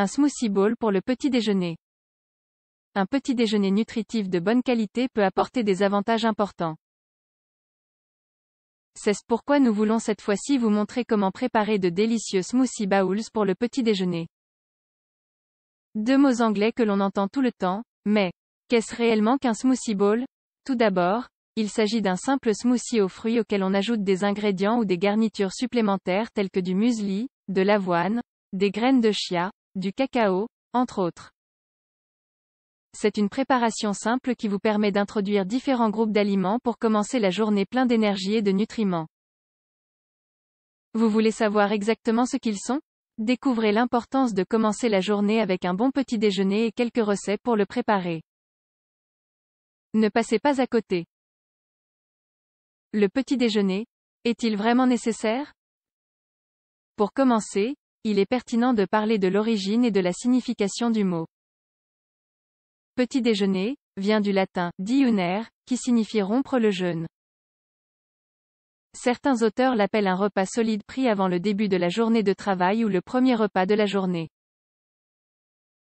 Un smoothie bowl pour le petit déjeuner. Un petit déjeuner nutritif de bonne qualité peut apporter des avantages importants. C'est pourquoi nous voulons cette fois-ci vous montrer comment préparer de délicieux smoothie bowls pour le petit déjeuner. Deux mots anglais que l'on entend tout le temps, mais qu'est-ce réellement qu'un smoothie bowl Tout d'abord, il s'agit d'un simple smoothie aux fruits auquel on ajoute des ingrédients ou des garnitures supplémentaires telles que du muesli, de l'avoine, des graines de chia, du cacao, entre autres. C'est une préparation simple qui vous permet d'introduire différents groupes d'aliments pour commencer la journée plein d'énergie et de nutriments. Vous voulez savoir exactement ce qu'ils sont Découvrez l'importance de commencer la journée avec un bon petit déjeuner et quelques recettes pour le préparer. Ne passez pas à côté. Le petit déjeuner, est-il vraiment nécessaire Pour commencer, il est pertinent de parler de l'origine et de la signification du mot. Petit déjeuner, vient du latin diuner, qui signifie rompre le jeûne. Certains auteurs l'appellent un repas solide pris avant le début de la journée de travail ou le premier repas de la journée.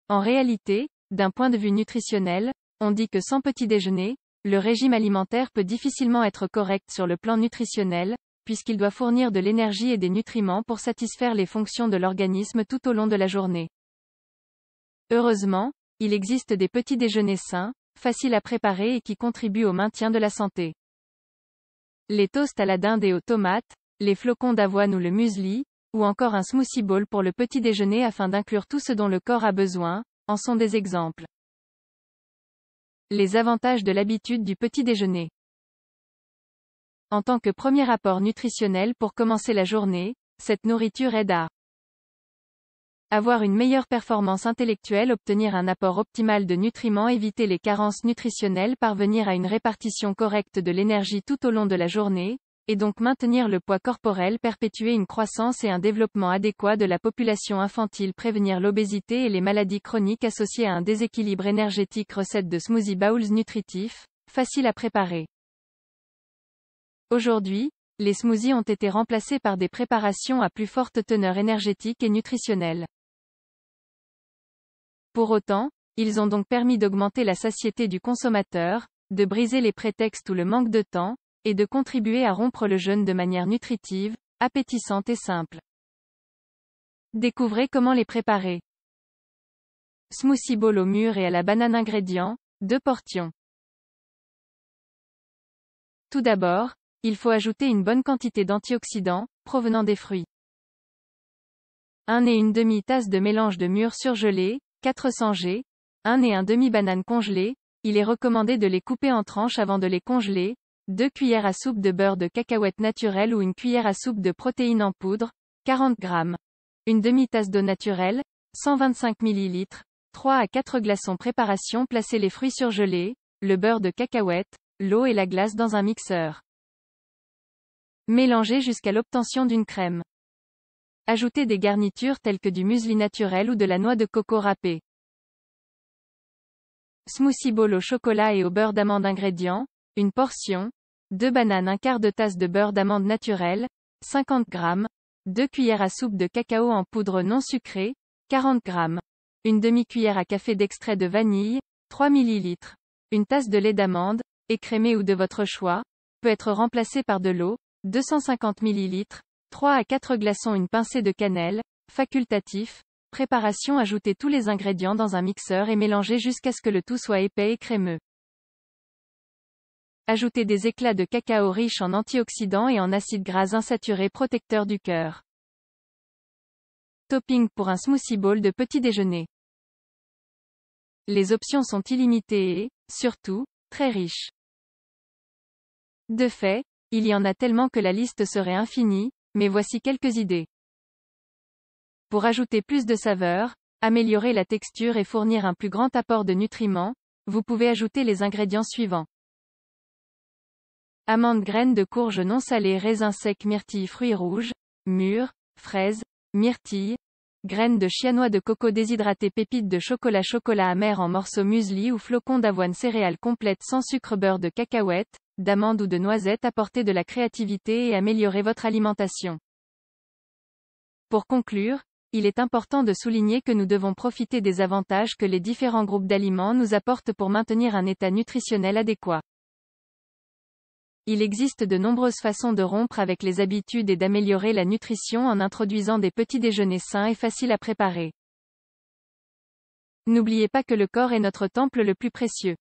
En réalité, d'un point de vue nutritionnel, on dit que sans petit déjeuner, le régime alimentaire peut difficilement être correct sur le plan nutritionnel, puisqu'il doit fournir de l'énergie et des nutriments pour satisfaire les fonctions de l'organisme tout au long de la journée. Heureusement, il existe des petits déjeuners sains, faciles à préparer et qui contribuent au maintien de la santé. Les toasts à la dinde et aux tomates, les flocons d'avoine ou le muesli, ou encore un smoothie bowl pour le petit déjeuner afin d'inclure tout ce dont le corps a besoin, en sont des exemples. Les avantages de l'habitude du petit déjeuner. En tant que premier apport nutritionnel pour commencer la journée, cette nourriture aide à avoir une meilleure performance intellectuelle, obtenir un apport optimal de nutriments, éviter les carences nutritionnelles, parvenir à une répartition correcte de l'énergie tout au long de la journée, et donc maintenir le poids corporel, perpétuer une croissance et un développement adéquat de la population infantile, prévenir l'obésité et les maladies chroniques associées à un déséquilibre énergétique. Recette de smoothie bowls nutritifs, facile à préparer. Aujourd'hui, les smoothies ont été remplacés par des préparations à plus forte teneur énergétique et nutritionnelle. Pour autant, ils ont donc permis d'augmenter la satiété du consommateur, de briser les prétextes ou le manque de temps, et de contribuer à rompre le jeûne de manière nutritive, appétissante et simple. Découvrez comment les préparer. Smoothie bowl au mur et à la banane ingrédients, deux portions. Tout d'abord, il faut ajouter une bonne quantité d'antioxydants, provenant des fruits. 1 et une demi-tasse de mélange de mûres surgelées, 400 g, 1 et 1 demi-banane congelée, il est recommandé de les couper en tranches avant de les congeler, 2 cuillères à soupe de beurre de cacahuète naturelle ou une cuillère à soupe de protéines en poudre, 40 g, une demi-tasse d'eau naturelle, 125 ml, 3 à 4 glaçons préparation Placez les fruits surgelés, le beurre de cacahuète, l'eau et la glace dans un mixeur. Mélangez jusqu'à l'obtention d'une crème. Ajoutez des garnitures telles que du muesli naturel ou de la noix de coco râpée. Smoothie bowl au chocolat et au beurre d'amande ingrédients, une portion, deux bananes, un quart de tasse de beurre d'amande naturel, 50 g, deux cuillères à soupe de cacao en poudre non sucrée, 40 g, une demi-cuillère à café d'extrait de vanille, 3 ml, une tasse de lait d'amande, écrémé ou de votre choix, peut être remplacée par de l'eau, 250 ml, 3 à 4 glaçons une pincée de cannelle, facultatif, préparation ajouter tous les ingrédients dans un mixeur et mélanger jusqu'à ce que le tout soit épais et crémeux. Ajoutez des éclats de cacao riches en antioxydants et en acides gras insaturés protecteurs du cœur. Topping pour un smoothie bowl de petit déjeuner. Les options sont illimitées et, surtout, très riches. De fait, il y en a tellement que la liste serait infinie, mais voici quelques idées. Pour ajouter plus de saveur, améliorer la texture et fournir un plus grand apport de nutriments, vous pouvez ajouter les ingrédients suivants. Amandes graines de courge non salées raisins secs myrtilles fruits rouges, mûres, fraises, myrtilles, graines de chianois de coco déshydratées pépites de chocolat chocolat amer en morceaux muesli ou flocons d'avoine céréales complètes sans sucre beurre de cacahuète, d'amandes ou de noisettes apporter de la créativité et améliorer votre alimentation. Pour conclure, il est important de souligner que nous devons profiter des avantages que les différents groupes d'aliments nous apportent pour maintenir un état nutritionnel adéquat. Il existe de nombreuses façons de rompre avec les habitudes et d'améliorer la nutrition en introduisant des petits déjeuners sains et faciles à préparer. N'oubliez pas que le corps est notre temple le plus précieux.